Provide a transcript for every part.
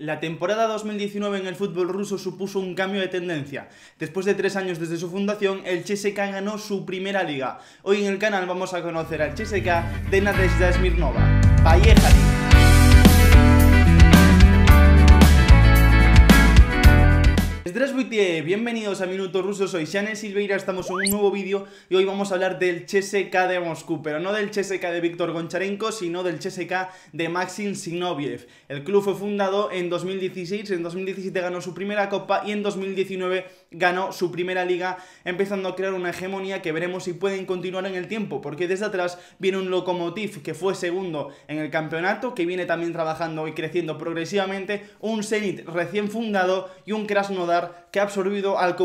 La temporada 2019 en el fútbol ruso supuso un cambio de tendencia. Después de tres años desde su fundación, el CSKA ganó su primera liga. Hoy en el canal vamos a conocer al CSKA de Nadezhda Smirnova. Valleja Estras bienvenidos a Minutos Rusos, soy Shannon Silveira, estamos en un nuevo vídeo y hoy vamos a hablar del CSK de Moscú, pero no del CSK de Víctor Goncharenko, sino del CSK de Maxim Sinoviev. El club fue fundado en 2016, en 2017 ganó su primera copa y en 2019 ganó su primera liga, empezando a crear una hegemonía que veremos si pueden continuar en el tiempo, porque desde atrás viene un Lokomotiv que fue segundo en el campeonato, que viene también trabajando y creciendo progresivamente, un Zenit recién fundado y un Krasnodar que ha absorbido al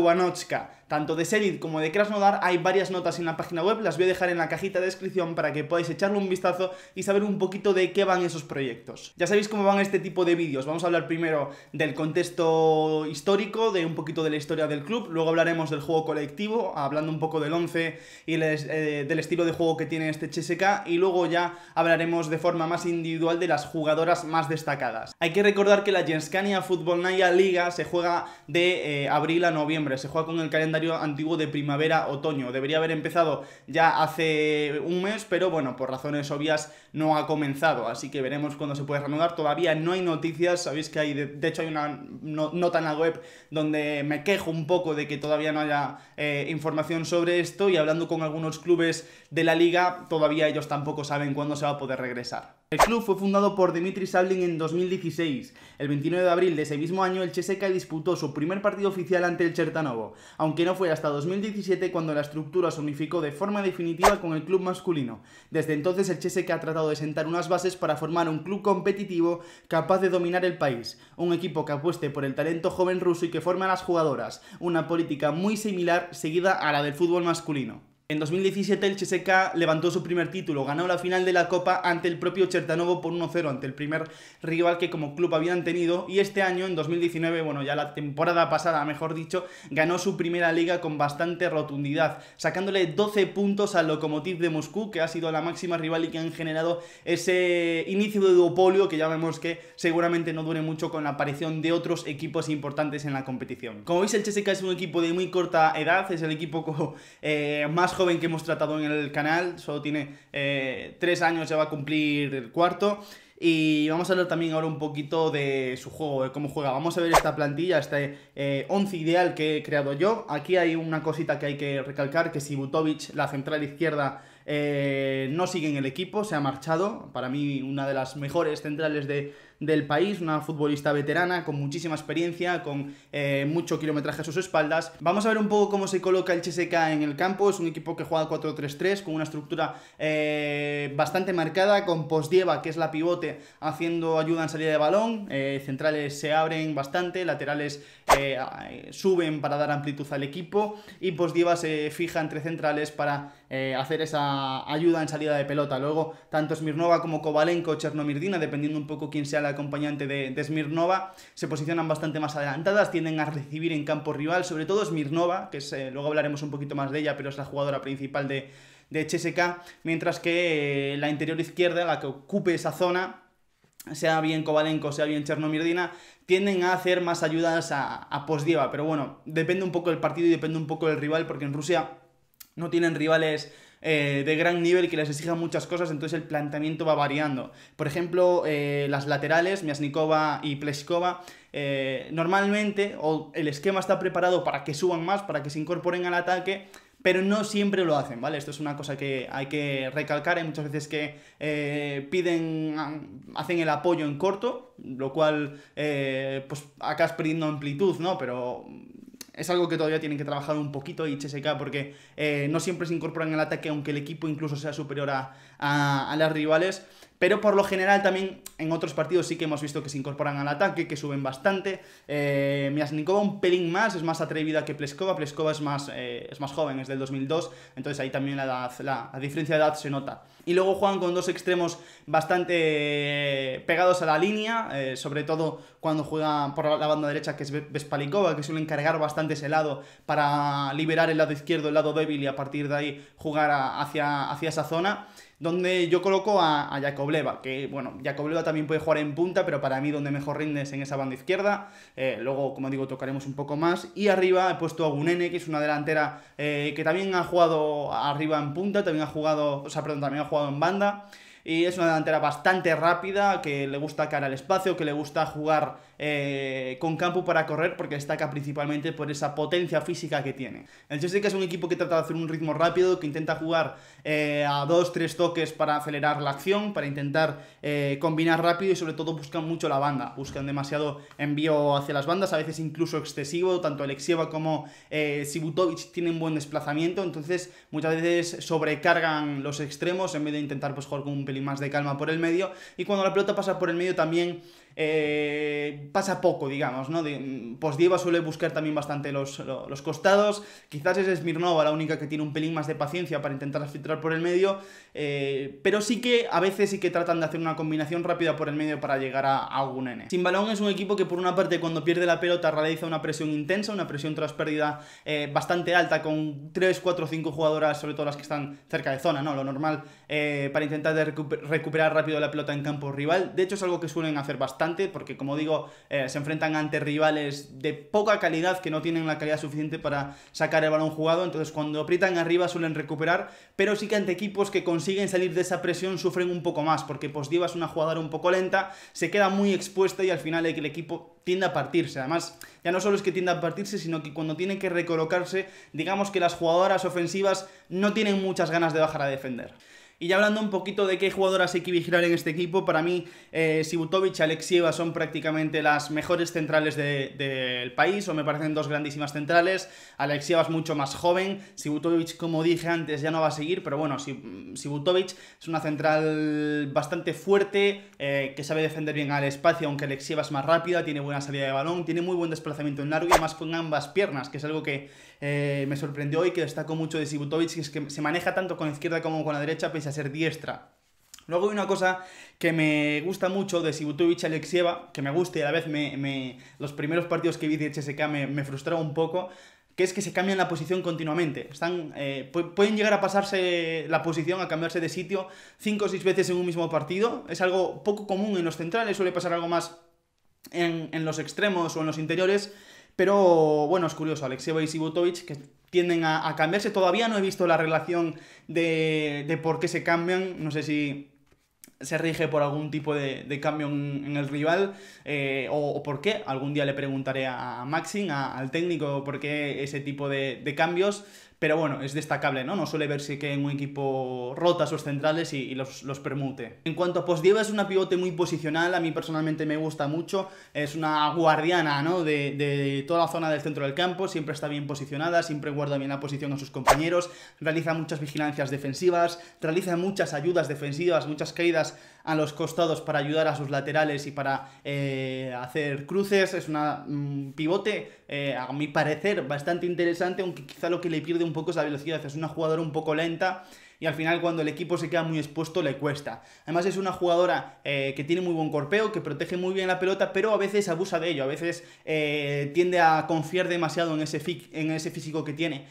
tanto de Serid como de Krasnodar, hay varias notas en la página web, las voy a dejar en la cajita de descripción para que podáis echarle un vistazo y saber un poquito de qué van esos proyectos. Ya sabéis cómo van este tipo de vídeos, vamos a hablar primero del contexto histórico, de un poquito de la historia del club, luego hablaremos del juego colectivo, hablando un poco del 11 y eh, del estilo de juego que tiene este CSK, y luego ya hablaremos de forma más individual de las jugadoras más destacadas. Hay que recordar que la Jenskania Football Naya Liga se juega de eh, abril a noviembre, se juega con el calendario antiguo de primavera-otoño. Debería haber empezado ya hace un mes, pero bueno, por razones obvias no ha comenzado, así que veremos cuándo se puede reanudar. Todavía no hay noticias, sabéis que hay, de, hecho hay una nota en la web donde me quejo un poco de que todavía no haya eh, información sobre esto y hablando con algunos clubes de la liga, todavía ellos tampoco saben cuándo se va a poder regresar. El club fue fundado por Dmitri Sablin en 2016. El 29 de abril de ese mismo año, el Cheseca disputó su primer partido oficial ante el Chertanovo, aunque no fue hasta 2017 cuando la estructura se unificó de forma definitiva con el club masculino. Desde entonces, el Cheseca ha tratado de sentar unas bases para formar un club competitivo capaz de dominar el país, un equipo que apueste por el talento joven ruso y que forme a las jugadoras, una política muy similar seguida a la del fútbol masculino. En 2017 el CSKA levantó su primer título, ganó la final de la Copa ante el propio Chertanovo por 1-0, ante el primer rival que como club habían tenido, y este año, en 2019, bueno, ya la temporada pasada, mejor dicho, ganó su primera liga con bastante rotundidad, sacándole 12 puntos al Lokomotiv de Moscú, que ha sido la máxima rival y que han generado ese inicio de duopolio que ya vemos que seguramente no dure mucho con la aparición de otros equipos importantes en la competición. Como veis, el CSKA es un equipo de muy corta edad, es el equipo eh, más joven que hemos tratado en el canal, solo tiene eh, tres años, ya va a cumplir el cuarto. Y vamos a hablar también ahora un poquito de su juego, de cómo juega. Vamos a ver esta plantilla, este 11 eh, once ideal que he creado yo. Aquí hay una cosita que hay que recalcar, que si Butovic, la central izquierda, eh, no sigue en el equipo, se ha marchado. Para mí, una de las mejores centrales de, del país, una futbolista veterana con muchísima experiencia, con eh, mucho kilometraje a sus espaldas. Vamos a ver un poco cómo se coloca el CSK en el campo. Es un equipo que juega 4-3-3 con una estructura eh, bastante marcada, con Posdieva, que es la pivote, haciendo ayuda en salida de balón. centrales se abren bastante, laterales suben para dar amplitud al equipo y Posdieva se fija entre centrales para eh, hacer esa ayuda en salida de pelota. Luego, tanto Smirnova como Kovalenko, Chernomirdina, dependiendo un poco quién sea la acompañante de, Smirnova, se posicionan bastante más adelantadas, tienden a recibir en campo rival, sobre todo Smirnova, que eh, luego hablaremos un poquito más de ella, pero es la jugadora principal de, de mientras que eh, la interior izquierda, la que ocupe esa zona, sea bien Kovalenko, sea bien Chernomirdina, tienden a hacer más ayudas a, a Posdieva. Pero bueno, depende un poco del partido y depende un poco del rival, porque en Rusia no tienen rivales eh, de gran nivel que les exijan muchas cosas, entonces el planteamiento va variando. Por ejemplo, eh, las laterales, Miasnikova y Pleskova, eh, normalmente o el esquema está preparado para que suban más, para que se incorporen al ataque, pero no siempre lo hacen, ¿vale? Esto es una cosa que hay que recalcar, hay muchas veces que piden, hacen el apoyo en corto, lo cual, eh, pues acá perdiendo amplitud, ¿no? Pero es algo que todavía tienen que trabajar un poquito y HSK porque eh, no siempre se incorporan al ataque aunque el equipo incluso sea superior a las rivales pero por lo general también en otros partidos sí que hemos visto que se incorporan al ataque, que suben bastante. Eh, Miasnikova un pelín más, es más atrevida que Pleskova, Pleskova es más, eh, es más joven, es del 2002, entonces ahí también la, la, diferencia de edad se nota. Y luego juegan con dos extremos bastante eh, pegados a la línea, sobre todo cuando juegan por la banda derecha que es Vespalikova, que suele cargar bastante ese lado para liberar el lado izquierdo, el lado débil y a partir de ahí jugar hacia, hacia esa zona donde yo coloco a, a Leva que bueno, Leva también puede jugar en punta, pero para mí donde mejor rinde es en esa banda izquierda, eh, luego como digo tocaremos un poco más, y arriba he puesto a Gunene, que es una delantera eh, que también ha jugado arriba en punta, también ha jugado, o sea, perdón, también ha jugado en banda, y es una delantera bastante rápida, que le gusta cara al espacio, que le gusta jugar eh, con campo para correr porque destaca principalmente por esa potencia física que tiene. El que es un equipo que trata de hacer un ritmo rápido, que intenta jugar eh, a dos, tres toques para acelerar la acción, para intentar eh, combinar rápido y sobre todo buscan mucho la banda, buscan demasiado envío hacia las bandas, a veces incluso excesivo, tanto Alexieva como Sibutovic tienen buen desplazamiento, entonces muchas veces sobrecargan los extremos en vez de intentar pues, jugar con un pelín más de calma por el medio y cuando la pelota pasa por el medio también eh, pasa poco, digamos, ¿no? Mm, Posdieva suele buscar también bastante los, costados, quizás es Smirnova la única que tiene un pelín más de paciencia para intentar filtrar por el medio, eh, pero sí que a veces sí que tratan de hacer una combinación rápida por el medio para llegar a, algún un N. Sin balón es un equipo que por una parte cuando pierde la pelota realiza una presión intensa, una presión tras pérdida eh, bastante alta con 3, 4, 5 jugadoras, sobre todo las que están cerca de zona, ¿no? Lo normal eh, para intentar recuperar rápido la pelota en campo rival. De hecho, es algo que suelen hacer bastante, porque como digo, eh, se enfrentan ante rivales de poca calidad que no tienen la calidad suficiente para sacar el balón jugado. Entonces, cuando aprietan arriba suelen recuperar, pero sí que ante equipos que consiguen salir de esa presión sufren un poco más, porque Posdiva es una jugadora un poco lenta, se queda muy expuesta y al final que el equipo tiende a partirse. Además, ya no solo es que tiende a partirse, sino que cuando tienen que recolocarse, digamos que las jugadoras ofensivas no tienen muchas ganas de bajar a defender. Y ya hablando un poquito de qué jugadoras hay que vigilar en este equipo, para mí eh, Sibutovic y Alexieva son prácticamente las mejores centrales del país, o me parecen dos grandísimas centrales. Alexieva es mucho más joven, Sibutovic, como dije antes, ya no va a seguir, pero bueno, mm, Sibutovic es una central bastante fuerte, eh, que sabe defender bien al espacio, aunque Alexieva es más rápida, tiene buena salida de balón, tiene muy buen desplazamiento en largo y además con ambas piernas, que es algo que eh, me sorprendió y que destacó mucho de Sibutovic, que es que se maneja tanto con la izquierda como con la derecha, a ser diestra. Luego hay una cosa que me gusta mucho de Sibutovic Alexieva, que me gusta y a la vez me, los primeros partidos que vi de HSK me, frustraba un poco, que es que se cambian la posición continuamente. Están, eh, pueden llegar a pasarse la posición, a cambiarse de sitio 5 o 6 veces en un mismo partido. Es algo poco común en los centrales, suele pasar algo más en, en los extremos o en los interiores pero bueno, es curioso, Alexeva y Sibutovic, que tienden a, cambiarse. Todavía no he visto la relación de, de, por qué se cambian. No sé si se rige por algún tipo de, cambio en, el rival eh, o, por qué. Algún día le preguntaré a, Maxim, al técnico, por qué ese tipo de, de cambios. Pero bueno, es destacable, ¿no? No suele verse que en un equipo rota sus centrales y, los, permute. En cuanto a Posdieva, es una pivote muy posicional, a mí personalmente me gusta mucho. Es una guardiana, ¿no? De, de toda la zona del centro del campo, siempre está bien posicionada, siempre guarda bien la posición a sus compañeros, realiza muchas vigilancias defensivas, realiza muchas ayudas defensivas, muchas caídas a los costados para ayudar a sus laterales y para eh, hacer cruces. Es un mm, pivote, eh, a mi parecer, bastante interesante, aunque quizá lo que le pierde un poco es la velocidad. Es una jugadora un poco lenta y al final cuando el equipo se queda muy expuesto le cuesta. Además es una jugadora eh, que tiene muy buen corpeo, que protege muy bien la pelota, pero a veces abusa de ello, a veces tiende a confiar demasiado en ese, en ese físico que tiene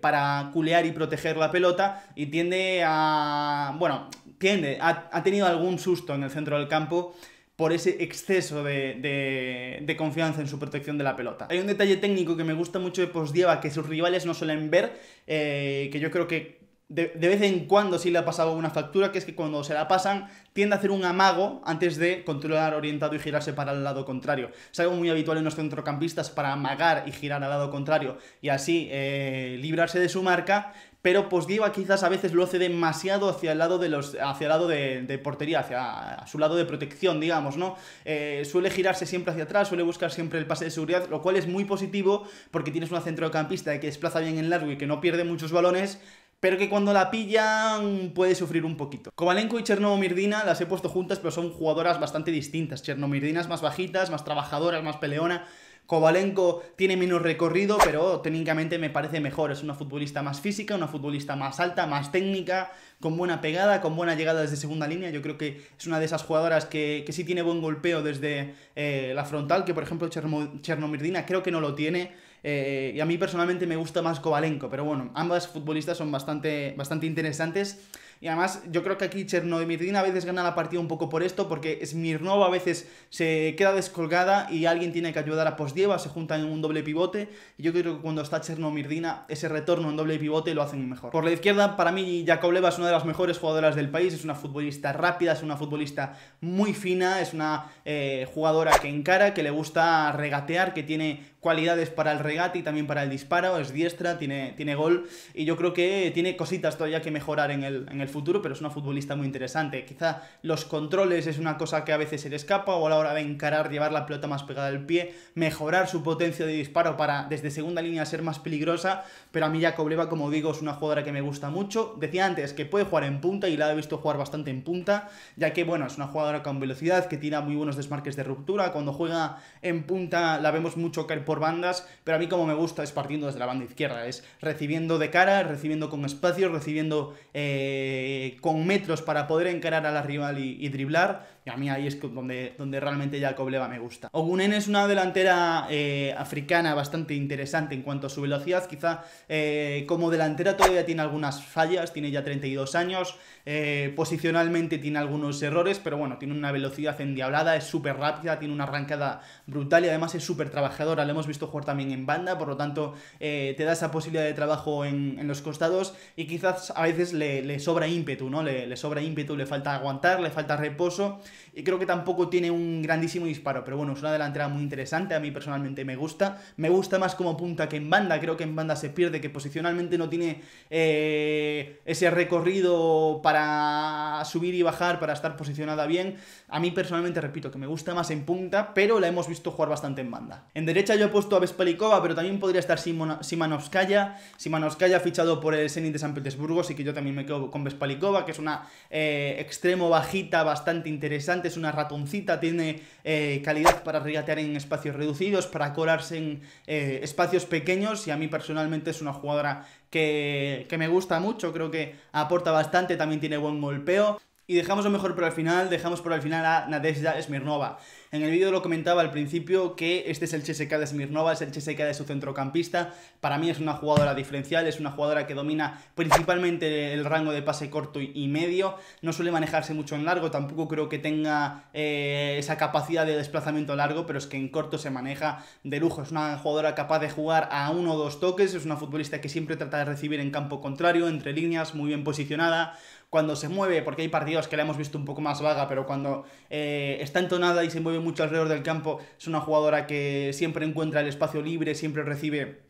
para culear y proteger la pelota y tiende a, bueno, tiene, ha, ha, tenido algún susto en el centro del campo por ese exceso de, de, confianza en su protección de la pelota. Hay un detalle técnico que me gusta mucho de Posdieva que sus rivales no suelen ver, eh, que yo creo que de, vez en cuando sí le ha pasado una factura, que es que cuando se la pasan tiende a hacer un amago antes de controlar orientado y girarse para el lado contrario. Es algo muy habitual en los centrocampistas para amagar y girar al lado contrario y así eh, librarse de su marca pero Posdieva pues, quizás a veces lo hace demasiado hacia el lado de los hacia el lado de, portería, hacia a su lado de protección, digamos, ¿no? Eh, suele girarse siempre hacia atrás, suele buscar siempre el pase de seguridad, lo cual es muy positivo porque tienes una centrocampista que desplaza bien en largo y que no pierde muchos balones, pero que cuando la pillan puede sufrir un poquito. Kovalenko y Chernomirdina las he puesto juntas, pero son jugadoras bastante distintas. Chernomirdina es más bajitas, más trabajadoras, más peleona. Kovalenko tiene menos recorrido, pero técnicamente me parece mejor. Es una futbolista más física, una futbolista más alta, más técnica, con buena pegada, con buena llegada desde segunda línea. Yo creo que es una de esas jugadoras que, que sí tiene buen golpeo desde eh, la frontal, que por ejemplo Chernomirdina creo que no lo tiene. Eh, y a mí personalmente me gusta más Kovalenko, pero bueno, ambas futbolistas son bastante, bastante interesantes. Y además, yo creo que aquí Cherno y Mirdina a veces gana la partida un poco por esto, porque Smirnova a veces se queda descolgada y alguien tiene que ayudar a Posdieva, se juntan en un doble pivote. Y yo creo que cuando está Cherno Mirdina, ese retorno en doble pivote lo hacen mejor. Por la izquierda, para mí, Jakobleva es una de las mejores jugadoras del país, es una futbolista rápida, es una futbolista muy fina, es una eh, jugadora que encara, que le gusta regatear, que tiene cualidades para el regate y también para el disparo, es diestra, tiene, tiene gol y yo creo que tiene cositas todavía que mejorar en el, futuro, pero es una futbolista muy interesante. Quizá los controles es una cosa que a veces se le escapa o a la hora de encarar, llevar la pelota más pegada al pie, mejorar su potencia de disparo para desde segunda línea ser más peligrosa, pero a mí ya Cobleva como digo, es una jugadora que me gusta mucho. Decía antes que puede jugar en punta y la he visto jugar bastante en punta, ya que, bueno, es una jugadora con velocidad, que tiene muy buenos desmarques de ruptura, cuando juega en punta la vemos mucho caer por bandas, pero a mí como me gusta es partiendo desde la banda izquierda, es recibiendo de cara, recibiendo con espacios, recibiendo eh, con metros para poder encarar a la rival y driblar, a mí ahí es donde, donde realmente el Leva me gusta. Ogunen es una delantera eh, africana bastante interesante en cuanto a su velocidad. Quizá eh, como delantera todavía tiene algunas fallas, tiene ya 32 años. Eh, posicionalmente tiene algunos errores, pero bueno, tiene una velocidad endiablada, es súper rápida, tiene una arrancada brutal y además es súper trabajadora. La hemos visto jugar también en banda, por lo tanto te da esa posibilidad de trabajo en, los costados y quizás a veces le, sobra ímpetu, ¿no? le sobra ímpetu, le falta aguantar, le falta reposo y creo que tampoco tiene un grandísimo disparo, pero bueno, es una delantera muy interesante, a mí personalmente me gusta, me gusta más como punta que en banda, creo que en banda se pierde, que posicionalmente no tiene eh, ese recorrido para subir y bajar, para estar posicionada bien, a mí personalmente, repito, que me gusta más en punta, pero la hemos visto jugar bastante en banda. En derecha yo he puesto a Vespalikova, pero también podría estar Simona, Simanovskaya, Simanovskaya fichado por el Zenit de San Petersburgo, así que yo también me quedo con Vespalikova, que es una eh, extremo bajita bastante interesante, es una ratoncita, tiene eh, calidad para regatear en espacios reducidos, para colarse en eh, espacios pequeños y a mí personalmente es una jugadora que me gusta mucho, creo que aporta bastante, también tiene buen golpeo. Y dejamos lo mejor para el final, dejamos por el final a Nadezhda Smirnova. En el vídeo lo comentaba al principio que este es el CSK de Smirnova, es el CSK de su centrocampista. Para mí es una jugadora diferencial, es una jugadora que domina principalmente el rango de pase corto y medio. No suele manejarse mucho en largo, tampoco creo que tenga eh, esa capacidad de desplazamiento largo, pero es que en corto se maneja de lujo. Es una jugadora capaz de jugar a uno o dos toques, es una futbolista que siempre trata de recibir en campo contrario, entre líneas, muy bien posicionada cuando se mueve, porque hay partidos que la hemos visto un poco más vaga, pero cuando eh, está entonada y se mueve mucho alrededor del campo, es una jugadora que siempre encuentra el espacio libre, siempre recibe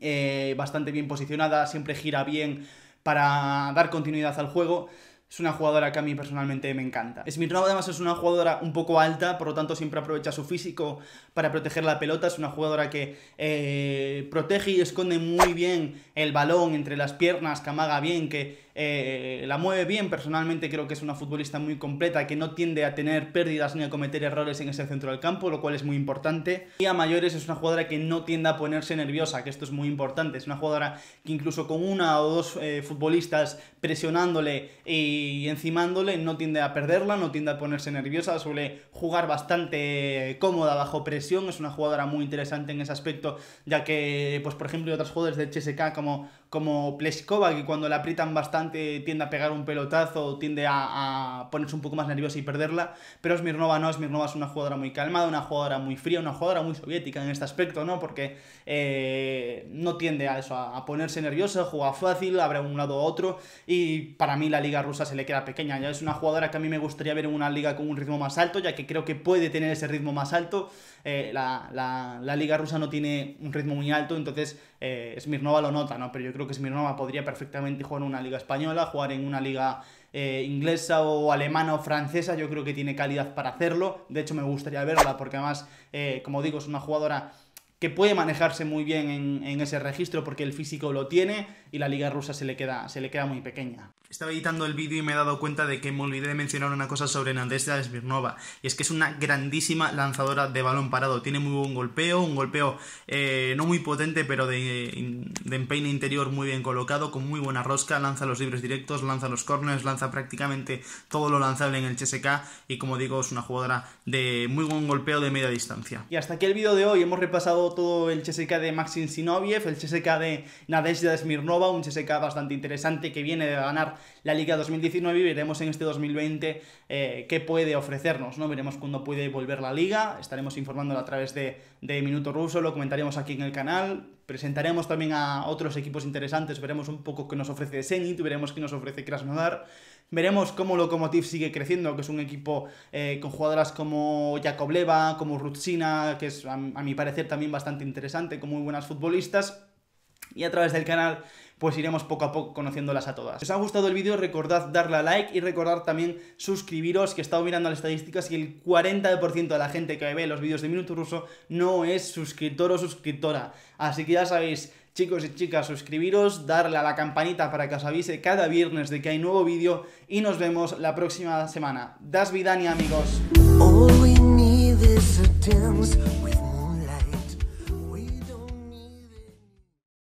eh, bastante bien posicionada, siempre gira bien para dar continuidad al juego. Es una jugadora que a mí personalmente me encanta. Smirnova además es una jugadora un poco alta, por lo tanto siempre aprovecha su físico para proteger la pelota. Es una jugadora que eh, protege y esconde muy bien el balón entre las piernas, que amaga bien, que eh, la mueve bien, personalmente creo que es una futbolista muy completa, que no tiende a tener pérdidas ni a cometer errores en ese centro del campo, lo cual es muy importante. Y a mayores es una jugadora que no tiende a ponerse nerviosa, que esto es muy importante, es una jugadora que incluso con una o dos eh, futbolistas presionándole y encimándole no tiende a perderla, no tiende a ponerse nerviosa, suele jugar bastante cómoda bajo presión, es una jugadora muy interesante en ese aspecto, ya que, pues por ejemplo, otras jugadores de CSK como como Pleskova, que cuando la aprietan bastante tiende a pegar un pelotazo, tiende a, ponerse un poco más nerviosa y perderla, pero Smirnova no, Smirnova es una jugadora muy calmada, una jugadora muy fría, una jugadora muy soviética en este aspecto, ¿no? Porque eh, no tiende a eso, a, ponerse nerviosa, juega fácil, abre un lado a otro, y para mí la liga rusa se le queda pequeña, ya es una jugadora que a mí me gustaría ver en una liga con un ritmo más alto, ya que creo que puede tener ese ritmo más alto, eh, la, liga rusa no tiene un ritmo muy alto, entonces eh, Smirnova lo nota, ¿no? Pero yo creo que Smirnova podría perfectamente jugar en una liga española, jugar en una liga eh, inglesa o alemana o francesa, yo creo que tiene calidad para hacerlo, de hecho me gustaría verla porque además, como digo, es una jugadora que puede manejarse muy bien en, en, ese registro porque el físico lo tiene y la liga rusa se le queda, se le queda muy pequeña. Estaba editando el vídeo y me he dado cuenta de que me olvidé de mencionar una cosa sobre Nadezhda Smirnova. Y es que es una grandísima lanzadora de balón parado. Tiene muy buen golpeo, un golpeo eh, no muy potente, pero de, de, empeine interior muy bien colocado, con muy buena rosca. Lanza los libres directos, lanza los corners, lanza prácticamente todo lo lanzable en el CSK. Y como digo, es una jugadora de muy buen golpeo de media distancia. Y hasta aquí el vídeo de hoy. Hemos repasado todo el CSK de Maxim Sinoviev, el CSK de Nadezhda Smirnova, un CSK bastante interesante que viene de ganar la Liga 2019 y veremos en este 2020 eh, qué puede ofrecernos, ¿no? Veremos cuándo puede volver la Liga, estaremos informándolo a través de, Minuto Ruso, lo comentaremos aquí en el canal, presentaremos también a otros equipos interesantes, veremos un poco qué nos ofrece Zenit, veremos qué nos ofrece Krasnodar, veremos cómo Lokomotiv sigue creciendo, que es un equipo eh, con jugadoras como Jakobleva, como Rutsina, que es a, a mi parecer también bastante interesante, con muy buenas futbolistas, y a través del canal pues iremos poco a poco conociéndolas a todas. Si os ha gustado el vídeo, recordad darle a like y recordad también suscribiros, que he estado mirando las estadísticas y el 40% de la gente que ve los vídeos de Minuto Ruso no es suscriptor o suscriptora. Así que ya sabéis, chicos y chicas, suscribiros, darle a la campanita para que os avise cada viernes de que hay nuevo vídeo y nos vemos la próxima semana. Das amigos.